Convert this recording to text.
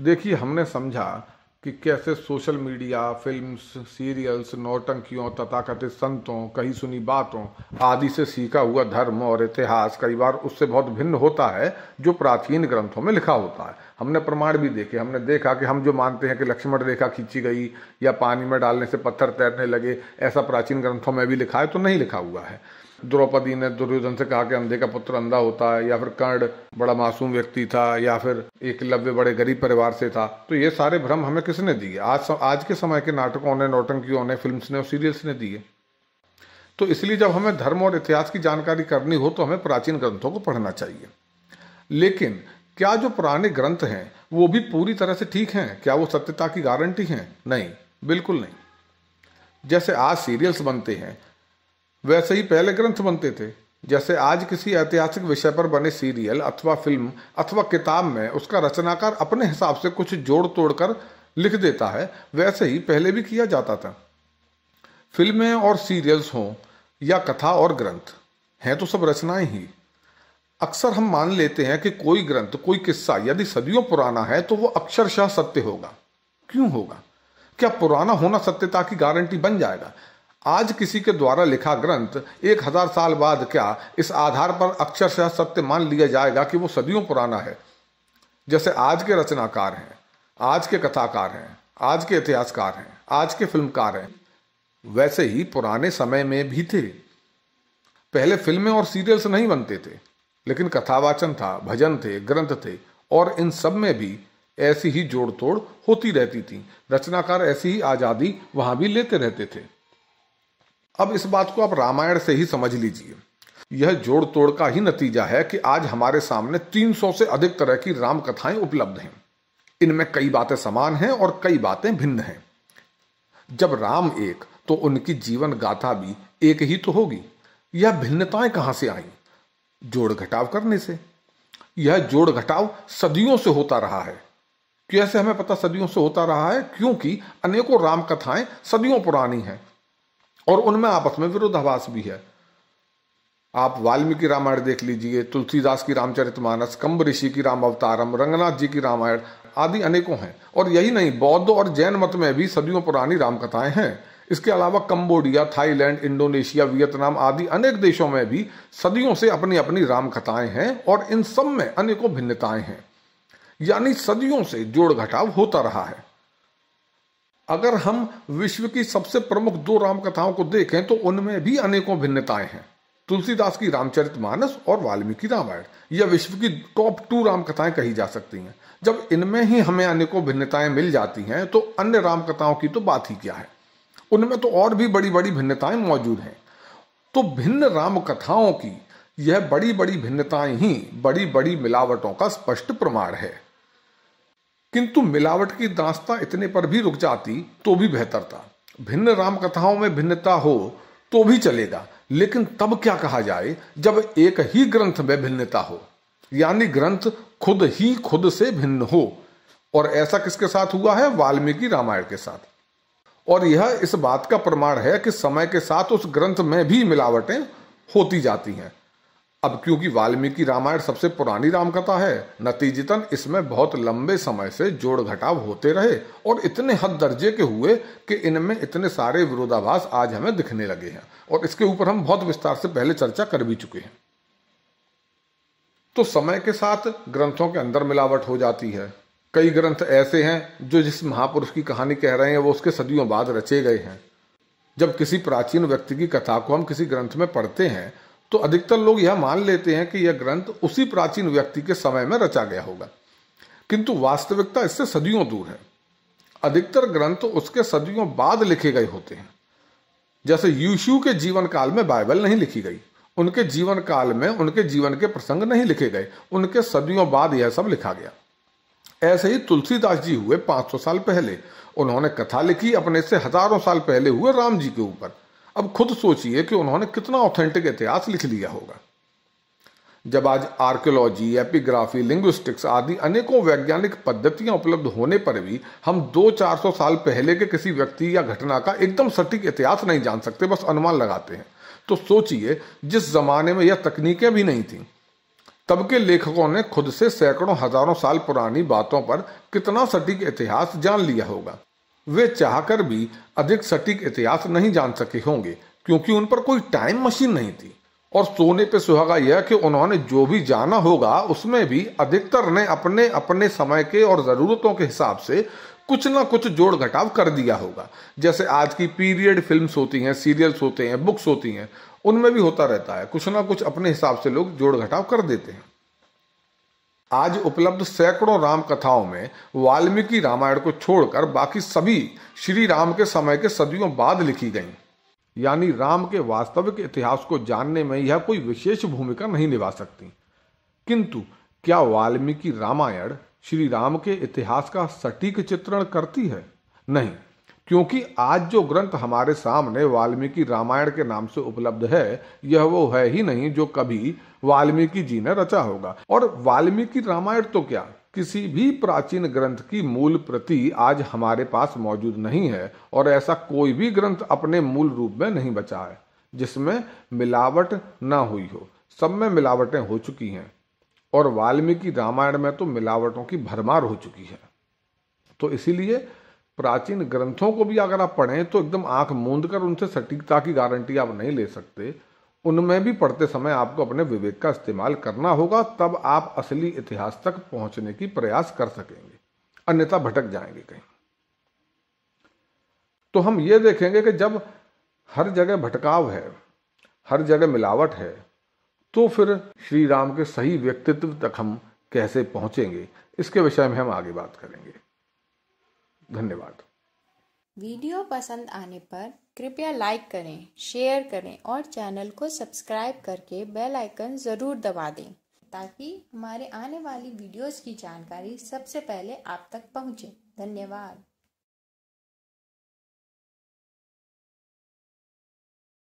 देखिए हमने समझा कि कैसे सोशल मीडिया फिल्म सीरियल्स नौटंकियों तथाकथित संतों कही सुनी बातों आदि से सीखा हुआ धर्म और इतिहास कई बार उससे बहुत भिन्न होता है जो प्राचीन ग्रंथों में लिखा होता है हमने प्रमाण भी देखे हमने देखा कि हम जो मानते हैं कि लक्ष्मण रेखा खींची गई या पानी में डालने से पत्थर तैरने लगे ऐसा प्राचीन ग्रंथों में भी लिखा है तो नहीं लिखा हुआ है द्रौपदी ने दुर्योधन से कहा कि अंधे का पुत्र अंधा होता है या फिर कर्ण बड़ा मासूम व्यक्ति था या फिर एक लव्य बड़े गरीब परिवार से था तो ये सारे भ्रम हमें किसने दिए आज आज के समय के नाटकों ने नौटंकियों ने फिल्म ने और सीरियल्स ने दिए तो इसलिए जब हमें धर्म और इतिहास की जानकारी करनी हो तो हमें प्राचीन ग्रंथों को पढ़ना चाहिए लेकिन क्या जो पुराने ग्रंथ हैं वो भी पूरी तरह से ठीक हैं क्या वो सत्यता की गारंटी हैं नहीं बिल्कुल नहीं जैसे आज सीरियल्स बनते हैं वैसे ही पहले ग्रंथ बनते थे जैसे आज किसी ऐतिहासिक विषय पर बने सीरियल अथवा फिल्म अथवा किताब में उसका रचनाकार अपने हिसाब से कुछ जोड़ तोड़ कर लिख देता है वैसे ही पहले भी किया जाता था फिल्में और सीरियल्स हों या कथा और ग्रंथ हैं तो सब रचनाएं ही अक्सर हम मान लेते हैं कि कोई ग्रंथ कोई किस्सा यदि सदियों पुराना है तो वो अक्षरशाह सत्य होगा क्यों होगा क्या पुराना होना सत्यता की गारंटी बन जाएगा आज किसी के द्वारा लिखा ग्रंथ एक हजार साल बाद क्या इस आधार पर अक्षरशः सत्य मान लिया जाएगा कि वो सदियों पुराना है जैसे आज के रचनाकार हैं आज के कथाकार हैं आज के इतिहासकार हैं आज के फिल्मकार हैं वैसे ही पुराने समय में भी थे पहले फिल्में और सीरियल्स नहीं बनते थे लेकिन कथावाचन था भजन थे ग्रंथ थे और इन सब में भी ऐसी ही जोड़ तोड़ होती रहती थी रचनाकार ऐसी ही आज़ादी वहां भी लेते रहते थे अब इस बात को आप रामायण से ही समझ लीजिए यह जोड़ तोड़ का ही नतीजा है कि आज हमारे सामने 300 से अधिक तरह की राम कथाएं उपलब्ध हैं इनमें कई बातें समान हैं और कई बातें भिन्न हैं जब राम एक तो उनकी जीवन गाथा भी एक ही तो होगी यह भिन्नताएं कहां से आई जोड़ घटाव करने से यह जोड़ घटाव सदियों से होता रहा है कैसे हमें पता सदियों से होता रहा है क्योंकि अनेकों राम कथाएं सदियों पुरानी हैं और उनमें आपस में विरोधाभास भी है आप वाल्मीकि रामायण देख लीजिए तुलसीदास की रामचरितमानस कम्ब ऋषि की राम अवतारम रंगनाथ जी की रामायण आदि अनेकों हैं और यही नहीं बौद्ध और जैन मत में भी सदियों पुरानी रामकथाएं हैं इसके अलावा कंबोडिया थाईलैंड इंडोनेशिया वियतनाम आदि अनेक देशों में भी सदियों से अपनी अपनी रामकथाएं हैं और इन सब में अनेकों भिन्नताएं हैं यानी सदियों से जोड़ घटाव होता रहा है अगर हम विश्व की सबसे प्रमुख दो रामकथाओं को देखें तो उनमें भी अनेकों भिन्नताएं हैं तुलसीदास की रामचरित मानस और वाल्मीकि रामायण यह विश्व की टॉप टू रामकथाएं कही जा सकती हैं जब इनमें ही हमें अनेकों भिन्नताएं मिल जाती हैं तो अन्य रामकथाओं की तो बात ही क्या है उनमें तो और भी बड़ी बड़ी भिन्नताएं मौजूद हैं तो भिन्न रामकथाओं की यह बड़ी बड़ी भिन्नताएं ही बड़ी बड़ी मिलावटों का स्पष्ट प्रमाण है किंतु मिलावट की दास्ता इतने पर भी रुक जाती तो भी बेहतर था भिन्न राम कथाओं में भिन्नता हो तो भी चलेगा लेकिन तब क्या कहा जाए जब एक ही ग्रंथ में भिन्नता हो यानी ग्रंथ खुद ही खुद से भिन्न हो और ऐसा किसके साथ हुआ है वाल्मीकि रामायण के साथ और यह इस बात का प्रमाण है कि समय के साथ उस ग्रंथ में भी मिलावटें होती जाती हैं अब क्योंकि वाल्मीकि रामायण सबसे पुरानी रामकथा है नतीजतन इसमें बहुत लंबे समय से जोड़ घटाव होते रहे और इतने हद दर्जे के हुए कि इनमें इतने सारे विरोधाभास आज हमें दिखने लगे हैं और इसके ऊपर हम बहुत विस्तार से पहले चर्चा कर भी चुके हैं तो समय के साथ ग्रंथों के अंदर मिलावट हो जाती है कई ग्रंथ ऐसे हैं जो जिस महापुरुष की कहानी कह रहे हैं वो उसके सदियों बाद रचे गए हैं जब किसी प्राचीन व्यक्ति की कथा को हम किसी ग्रंथ में पढ़ते हैं तो अधिकतर लोग यह मान लेते हैं कि यह ग्रंथ उसी प्राचीन व्यक्ति के समय में रचा गया होगा किंतु वास्तविकता इससे सदियों दूर है अधिकतर ग्रंथ उसके सदियों बाद लिखे गए होते हैं जैसे यीशु के जीवन काल में बाइबल नहीं लिखी गई उनके जीवन काल में उनके जीवन के प्रसंग नहीं लिखे गए उनके सदियों बाद यह सब लिखा गया ऐसे ही तुलसीदास जी हुए 500 साल पहले उन्होंने कथा लिखी अपने से हजारों साल पहले हुए राम जी के ऊपर अब खुद सोचिए कि उन्होंने कितना ऑथेंटिक इतिहास लिख लिया होगा जब आज आर्कियोलॉजी एपिग्राफी लिंग्विस्टिक्स आदि अनेकों वैज्ञानिक पद्धतियां उपलब्ध होने पर भी हम दो चार सौ साल पहले के किसी व्यक्ति या घटना का एकदम सटीक इतिहास नहीं जान सकते बस अनुमान लगाते हैं तो सोचिए जिस जमाने में यह तकनीकें भी नहीं थी तब के लेखकों ने खुद से सैकड़ों हजारों साल पुरानी बातों पर कितना सटीक इतिहास जान लिया होगा वे चाहकर भी अधिक सटीक इतिहास नहीं जान सके होंगे क्योंकि उन पर कोई टाइम मशीन नहीं थी और सोने पे सुहागा यह कि उन्होंने जो भी जाना होगा उसमें भी अधिकतर ने अपने अपने समय के और ज़रूरतों के हिसाब से कुछ ना कुछ जोड़ घटाव कर दिया होगा जैसे आज की पीरियड फिल्म्स होती हैं सीरियल्स होते हैं बुक्स होती हैं उनमें भी होता रहता है कुछ ना कुछ अपने हिसाब से लोग जोड़ घटाव कर देते हैं आज उपलब्ध सैकड़ों राम कथाओं में वाल्मीकि रामायण को छोड़कर बाकी सभी श्री राम के समय के सदियों बाद लिखी गईं यानी राम के वास्तविक इतिहास को जानने में यह कोई विशेष भूमिका नहीं निभा सकती किंतु क्या वाल्मीकि रामायण श्री राम के इतिहास का सटीक चित्रण करती है नहीं क्योंकि आज जो ग्रंथ हमारे सामने वाल्मीकि रामायण के नाम से उपलब्ध है यह वो है ही नहीं जो कभी वाल्मीकि जी ने रचा होगा और वाल्मीकि रामायण तो क्या किसी भी प्राचीन ग्रंथ की मूल प्रति आज हमारे पास मौजूद नहीं है और ऐसा कोई भी ग्रंथ अपने मूल रूप में नहीं बचा है जिसमें मिलावट ना हुई हो सब में मिलावटें हो चुकी हैं और वाल्मीकि रामायण में तो मिलावटों की भरमार हो चुकी है तो इसीलिए प्राचीन ग्रंथों को भी अगर आप पढ़ें तो एकदम आंख मूंद कर उनसे सटीकता की गारंटी आप नहीं ले सकते उनमें भी पढ़ते समय आपको अपने विवेक का इस्तेमाल करना होगा तब आप असली इतिहास तक पहुंचने की प्रयास कर सकेंगे अन्यथा भटक जाएंगे कहीं तो हम ये देखेंगे कि जब हर जगह भटकाव है हर जगह मिलावट है तो फिर श्री राम के सही व्यक्तित्व तक हम कैसे पहुंचेंगे इसके विषय में हम आगे बात करेंगे धन्यवाद वीडियो पसंद आने पर कृपया लाइक करें शेयर करें और चैनल को सब्सक्राइब करके बेल आइकन ज़रूर दबा दें ताकि हमारे आने वाली वीडियोस की जानकारी सबसे पहले आप तक पहुंचे धन्यवाद